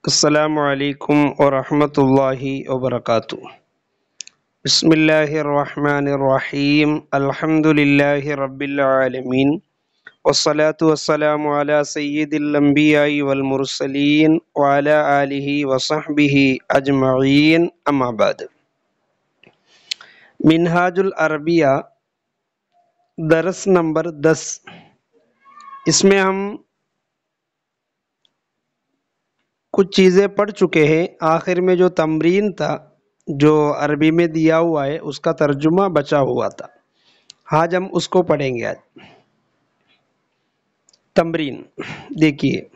السلام عليكم ورحمة الله وبركاته بسم الله الرحمن الرحيم الحمد لله رب العالمين والصلاة والسلام على سيد الأنبياء والمرسلين وعلى آله وصحبه أجمعين أما بعد منهاج الأربية درس نمبر دس اس میں ہم कुछ चीज़ें पढ़ चुके हैं आखिर में जो तमरीन था जो अरबी में दिया हुआ है उसका तर्जुमा बचा हुआ था आज हम उसको पढ़ेंगे आज तमरीन देखिए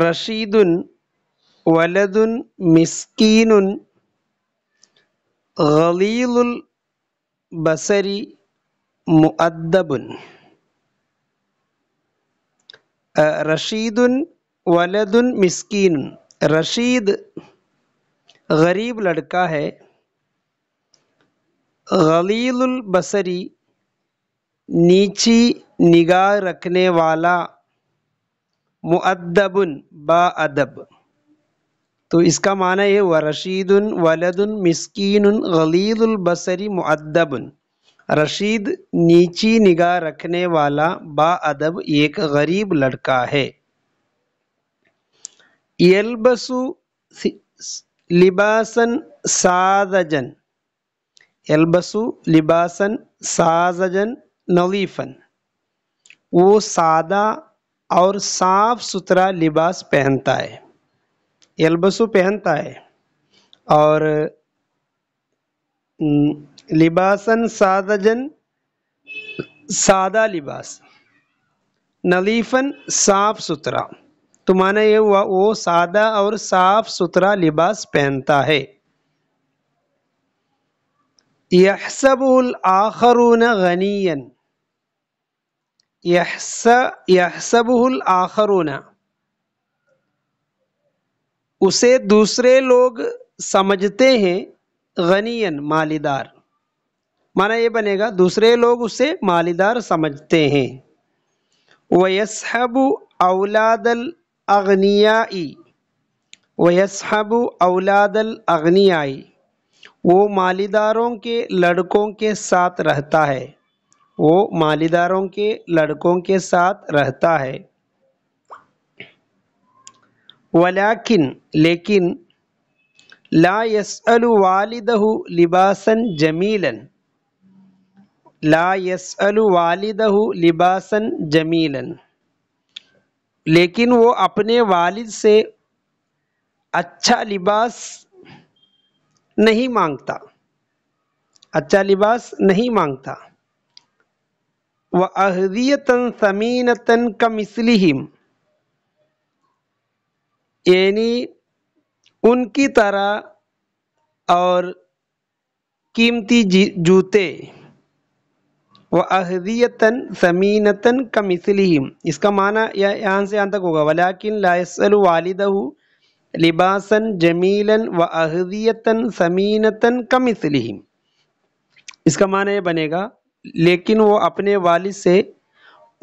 रशीदुन वलदुन मिस्कीन गलील बसरी मुअद्दबुन रशीदुन वलदुन मिस्कीन रशीद गरीब लड़का है गलील बसरी नीची निगाह रखने वाला बा अदब तो इसका माना यह हुआ रशीदुन वलदुन मिस्कीन गलील बसरी मुअद्दबन रशीद नीची निगाह रखने वाला बाअदब एक गरीब लड़का है यलबसु लिबासन साजन यलबसु लिबासन साजन नवीफन वो सादा और साफ सुथरा लिबास पहनता है यलबसु पहनता है और लिबासन सादजन सादा लिबास नलीफन साफ सुथरा तो माना ये हुआ वो सादा और साफ सुथरा लिबास पहनता है यहसबुल आखरून गनीयन यहसबुल आखरून उसे दूसरे लोग समझते हैं गनीयन मालीदार माना ये बनेगा दूसरे लोग उसे मालीदार समझते हैं वयसहबु औलादल अग्नियाई वयसहबु अवलादल अग्नियाई वो मालीदारों के लड़कों के साथ रहता है वो मालीदारों के लड़कों के साथ रहता है वलाकिन लेकिन ला यसअलु वालिदहु लिबासन जमीलन ला यसअलु वालिदहु लिबासन जमीलन लेकिन वो अपने वालिद से अच्छा लिबास नहीं मांगता अच्छा लिबास नहीं मांगता व अहदियतन समीनतन कम इसलिम यानी उनकी तरह और कीमती जूते व अहदियतन समीनतन कमिसलिम इसका माना यह यहाँ से यहाँ तक होगा वलाकिन लाइसल वालद लिबासन जमीलन व अहदियतन समीनतन कमिसलिम इसका माना यह बनेगा लेकिन वो अपने वालिद से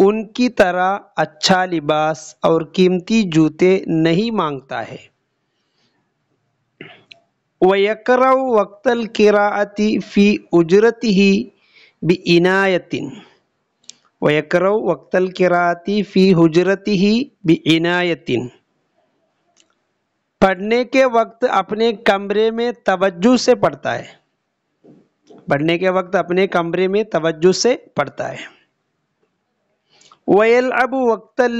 उनकी तरह अच्छा लिबास और कीमती जूते नहीं मांगता है वकर वक्तल किराअति फ़ी उजरती ही बनायतिन वकर वक्तल किराअति फ़ी हजरति ही बनायतिन पढ़ने के वक्त अपने कमरे में तवज्जो से पढ़ता है पढ़ने के वक्त अपने कमरे में तवज्जो से पढ़ता है वयल अब वक्तल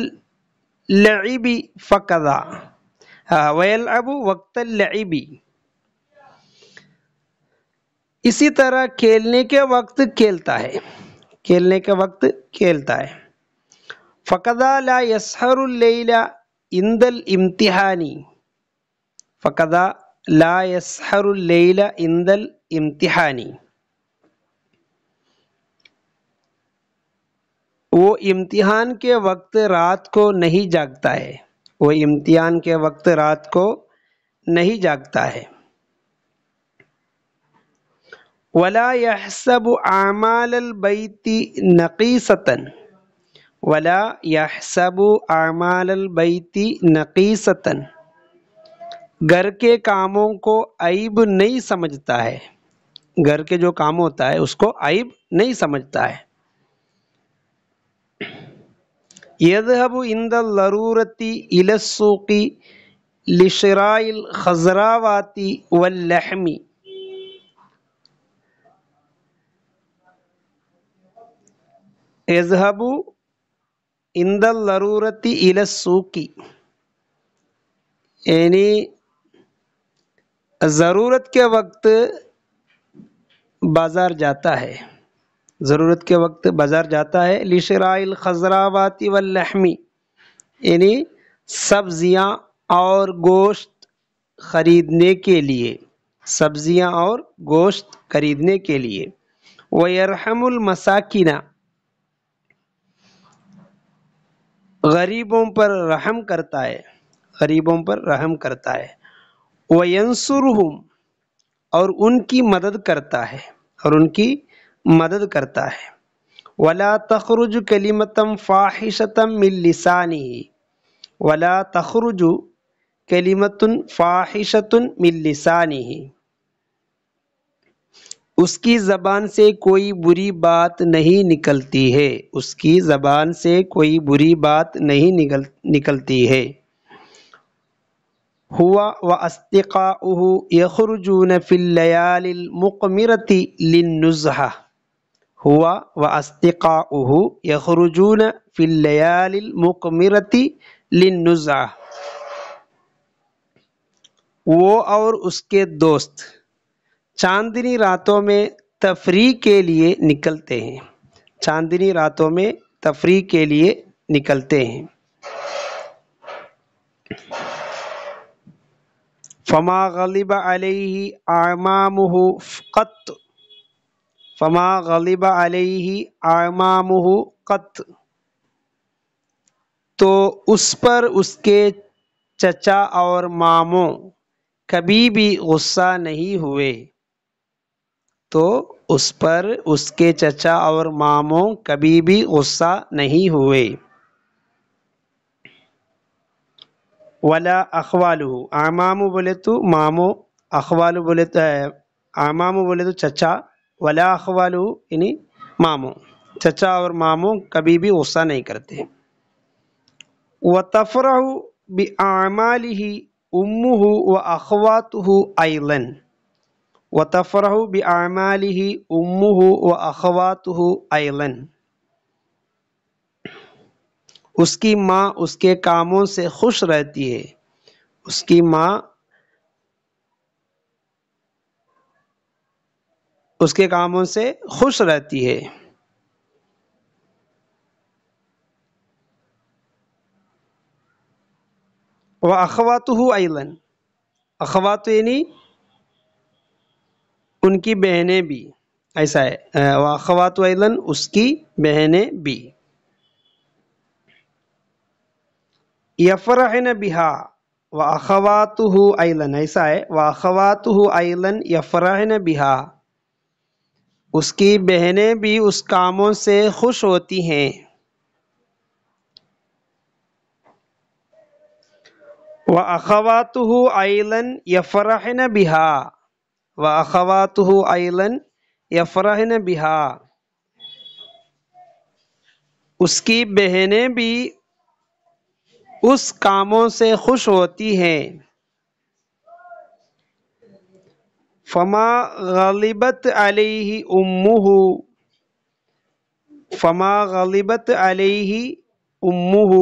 लबी फ़कदा वयल अब वक्तल लबी इसी तरह खेलने के वक्त खेलता है खेलने के वक्त खेलता है फ़कदा ला यसहरुल्ला इंदल इम्तिहानी फ़कदा ला यसहरुल्ला इंदल इम्तिहानी वो इम्तिहान के वक्त रात को नहीं जागता है वो इम्तिहान के वक्त रात को नहीं जागता है वला यहसब बैती नकीसतन वला यहसब आमालबैती नकीसतन घर के कामों को ऐब नहीं समझता है घर के जो काम होता है उसको ऐब नहीं समझता है यदहब इंद लरूरती इलसूकी लिशराइल खजरावाती वल्लहमी एजहबू इंदल लरूरती इलसूकी यानी ज़रूरत के वक्त बाज़ार जाता है ज़रूरत के वक्त बाज़ार जाता है लिशराइल खजरावाती वहमी यानी सब्ज़ियाँ और गोश्त ख़रीदने के लिए सब्ज़ियाँ और गोश्त खरीदने के लिए वरहमुल मसाकिना गरीबों पर रहम करता है गरीबों पर रहम करता है हूँ और उनकी मदद करता है और उनकी मदद करता है वला तखरुज कलीमतम फ़ाहिशतम मिलसानी वला तखरुज कलीमतन फ़ाहिशतन मिलसानी उसकी ज़बान से कोई बुरी बात नहीं निकलती है उसकी ज़बान से कोई बुरी बात नहीं निकल निकलती है हुआ व अस्तिका अस्तिकाह यखरजून फ़िलयालमकमरती लनुज़ा हुआ व अस्तिका अस्तिकाह यखरजून फ़िलयालमकमरती लनुज़ा वो और उसके दोस्त चांदनी रातों में तफरी के लिए निकलते हैं चांदनी रातों में तफरी के लिए निकलते हैं फमा गलिब अलैहि आमामह क़त फमा गलिब अलैहि आमामह क़त तो उस पर उसके चचा और मामों कभी भी गुस्सा नहीं हुए तो उस पर उसके चचा और मामों कभी भी गुस्सा नहीं हुए वला अखवालू आमामू बोले तो मामो अखवालू बोले तो आमामू बोले तो चचा वला अखवालू यानी मामो चचा और मामो कभी भी गुस्सा नहीं करते व भी बमाल ही उम्मू व अखवात अलन व तफ़रह बमाल ही उम व अखवात आयलन उसकी माँ उसके कामों से खुश रहती है उसकी माँ उसके कामों से खुश रहती है वह अखवात आयलन अखवात यानी उनकी बहनें भी ऐसा है वाखवात वैलन उसकी बहनें भी यफरहन बिहा वाखवात आइलन ऐसा है वाखवात आइलन यफरहन बिहा उसकी बहनें भी उस कामों से खुश होती हैं व अखवात आइलन यफरहन बिहा व अखवात आइलन यफरहन बिहा उसकी बहनें भी उस कामों से खुश होती हैं फमा गलिबत अलैहि उम्मुहु फमा गलिबत अलैहि उम्मू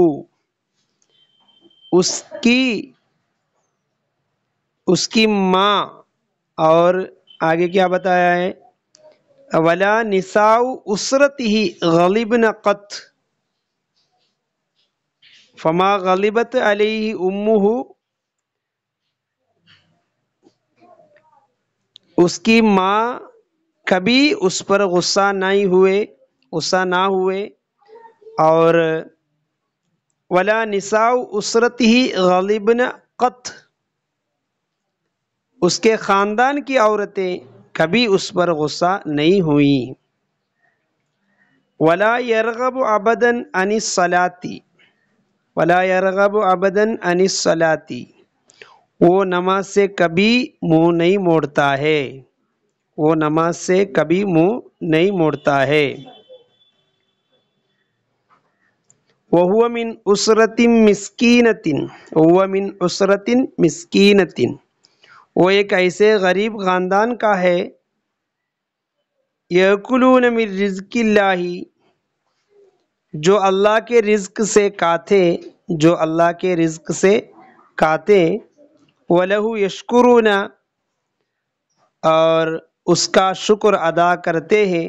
उसकी उसकी माँ और आगे क्या बताया है वला निसाउ उसरत ही न कत फमा गलिबत अली उम्मू उसकी माँ कभी उस पर गुस्सा नहीं हुए गुस्सा ना हुए और वला निसाउ उसरत ही गलिबन कत उसके ख़ानदान की औरतें कभी उस पर गुस्सा नहीं हुई वला यरगब अबदन अनिसलाती वला यरगब अबदन सलाती वो नमाज से कभी मुंह नहीं मोड़ता है वो नमाज से कभी मुंह नहीं मोड़ता है वह मिन उसरतिन मिसकीनतिन वह मिन उसरतिन मिसकीनतिन वो एक ऐसे गरीब ख़ानदान का है यकुलून मिल रिज़किल्लाही जो अल्लाह के रिज़्क से काते जो अल्लाह के रिज़्क से काते वलहु यशकुरुना और उसका शुक्र अदा करते हैं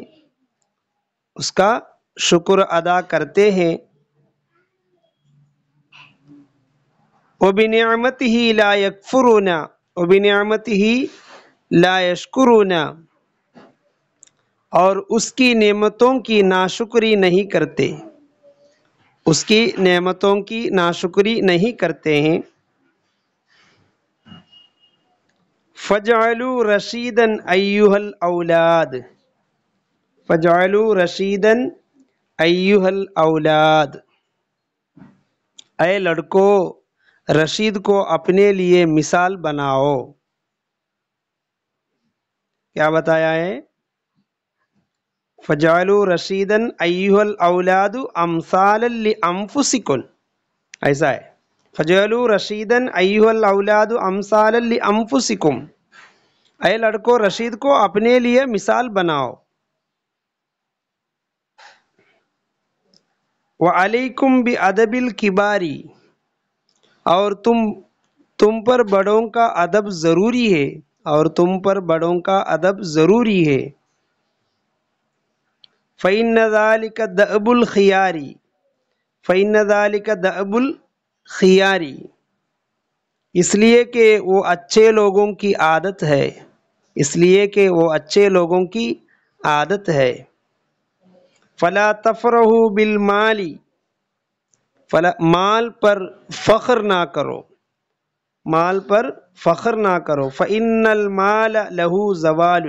उसका शुक्र अदा करते हैं वो बिनियामत ही ला यकफुरुना वबिनमत ही लायशकुरुना और उसकी नेमतों की नाशुक्री नहीं करते उसकी नेमतों की नाशुक्री नहीं करते हैं फ़जालू रशीदन अयूहल औलाद फ़जालू रशीदन अयूहल औलाद अय लड़को रशीद को अपने लिए मिसाल बनाओ क्या बताया है फजालू रशीदन अयुहल औलादु अमसाल अम्फुसिकुन ऐसा है फजालू रशीदन अयुहल औलादु अमसाल अम्फुसिकुम अय लड़को रशीद को अपने लिए मिसाल बनाओ व अलैकुम बि अदबिल किबारी और तुम तुम पर बड़ों का अदब ज़रूरी है और तुम पर बड़ों का अदब ज़रूरी है फ़ैन दालिक दबुल खियारी फ़ैन दालिक दबुल खियारी इसलिए कि वो अच्छे लोगों की आदत है इसलिए कि वो अच्छे लोगों की आदत है फ़ला तफरहू बिलमाली फला माल पर फ़ख्र ना करो माल पर फ़ख्र ना करो फ़िनल माल लहू जवाल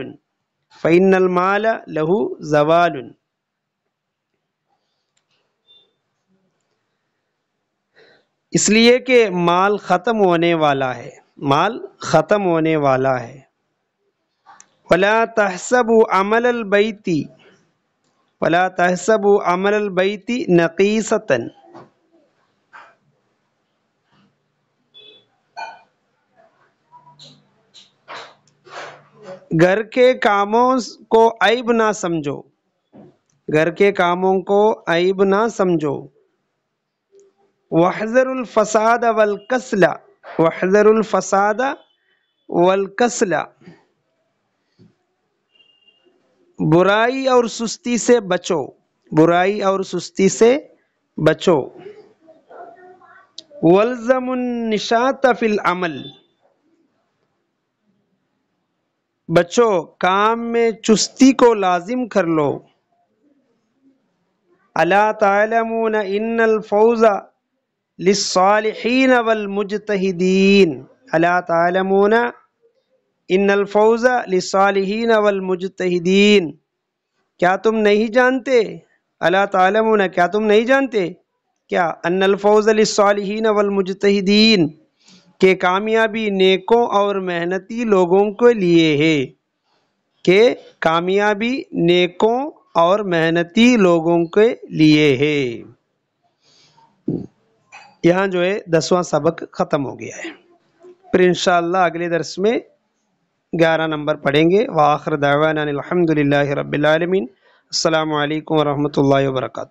फ़िनल माल लहू जवाल इसलिए कि माल ख़त्म होने वाला है माल ख़त्म होने वाला है वला तहसब अमल अलबैती वला तहसब अमल अलबैती नकीसतन घर के कामों को ऐब ना समझो घर के कामों को ऐब ना समझो वहजरफसाद वलकसला वहजरफसाद वलकसला बुराई और सुस्ती से बचो बुराई और सुस्ती से बचो निशात फिल अमल बच्चों काम में चुस्ती को लाजिम कर लो अला तलमून इन फ़ौज़ा लिसालहीन वलमुजतहदीन इन फ़ौज़ा लिसालहीन क्या तुम नहीं जानते अला क्या तुम नहीं जानते क्या अन फ़ौज़ लिसालहीन कि कामयाबी नेकों और मेहनती लोगों के लिए है कि कामयाबी नेकों और मेहनती लोगों के लिए है यहाँ जो है दसवां सबक ख़त्म हो गया है फिर इन अगले दर्स में ग्यारह नंबर पढ़ेंगे वाखर दावाना अलहमदिल्ला रबालमीन अल्लाम वरहमल वर्का